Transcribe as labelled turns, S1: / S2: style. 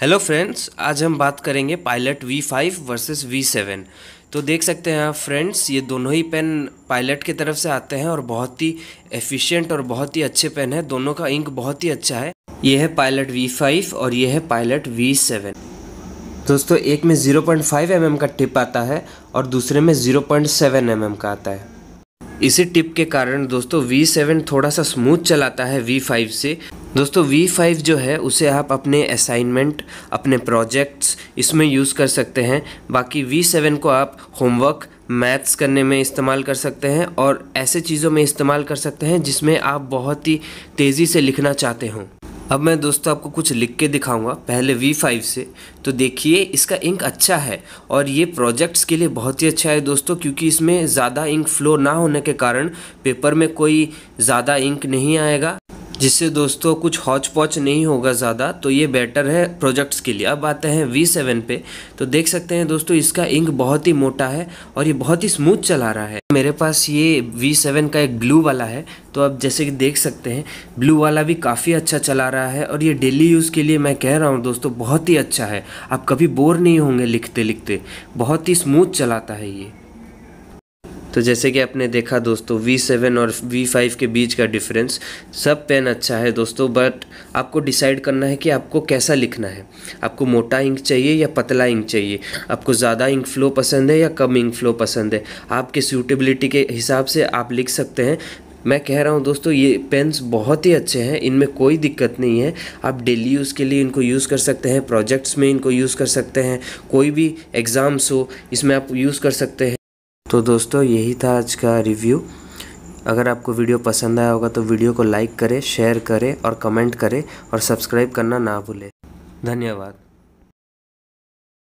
S1: hello friends आज हम बात करेंगे Pilot V five versus V seven तो देख सकते हैं आप फ्रेंड्स ये दोनों ही पेन पायलट की तरफ से आते हैं और बहुत ही एफिशिएंट और बहुत ही अच्छे पेन है दोनों का इंक बहुत ही अच्छा है ये है पायलट वी फाइव और ये है पायलट वी सेवन दोस्तों एक में zero point five M M का टिप आता है और दूसरे में zero point seven M M का आता है इसी टिप के कारण दोस्तों V7 थोड़ा सा स्मूथ चलाता है V5 से दोस्तों V5 जो है उसे आप अपने असाइनमेंट अपने प्रोजेक्ट्स इसमें यूज़ कर सकते हैं बाकी V7 को आप होमवर्क मैथ्स करने में इस्तेमाल कर सकते हैं और ऐसे चीज़ों में इस्तेमाल कर सकते हैं जिसमें आप बहुत ही तेज़ी से लिखना चाहते हों अब मैं दोस्तों आपको कुछ लिख के दिखाऊंगा पहले V5 से तो देखिए इसका इंक अच्छा है और ये प्रोजेक्ट्स के लिए बहुत ही अच्छा है दोस्तों क्योंकि इसमें ज़्यादा इंक फ्लो ना होने के कारण पेपर में कोई ज़्यादा इंक नहीं आएगा जिससे दोस्तों कुछ हॉच पॉच नहीं होगा ज़्यादा तो ये बेटर है प्रोजेक्ट्स के लिए अब आते हैं वी सेवन पे तो देख सकते हैं दोस्तों इसका इंक बहुत ही मोटा है और ये बहुत ही स्मूथ चला रहा है मेरे पास ये वी सेवन का एक ब्लू वाला है तो आप जैसे कि देख सकते हैं ब्लू वाला भी काफ़ी अच्छा चला रहा है और ये डेली यूज़ के लिए मैं कह रहा हूँ दोस्तों बहुत ही अच्छा है आप कभी बोर नहीं होंगे लिखते लिखते बहुत ही स्मूथ चलाता है ये तो जैसे कि आपने देखा दोस्तों V7 और V5 के बीच का डिफरेंस सब पेन अच्छा है दोस्तों बट आपको डिसाइड करना है कि आपको कैसा लिखना है आपको मोटा इंक चाहिए या पतला इंक चाहिए आपको ज़्यादा इंक फ्लो पसंद है या कम इंक फ्लो पसंद है आपके सूटेबिलिटी के हिसाब से आप लिख सकते हैं मैं कह रहा हूँ दोस्तों ये पेन्स बहुत ही अच्छे हैं इनमें कोई दिक्कत नहीं है आप डेली यूज़ के लिए इनको यूज़ कर सकते हैं प्रोजेक्ट्स में इनको यूज़ कर सकते हैं कोई भी एग्ज़ाम्स हो इसमें आप यूज़ कर सकते हैं तो दोस्तों यही था आज का रिव्यू अगर आपको वीडियो पसंद आया होगा तो वीडियो को लाइक करें शेयर करें और कमेंट करें और सब्सक्राइब करना ना भूलें धन्यवाद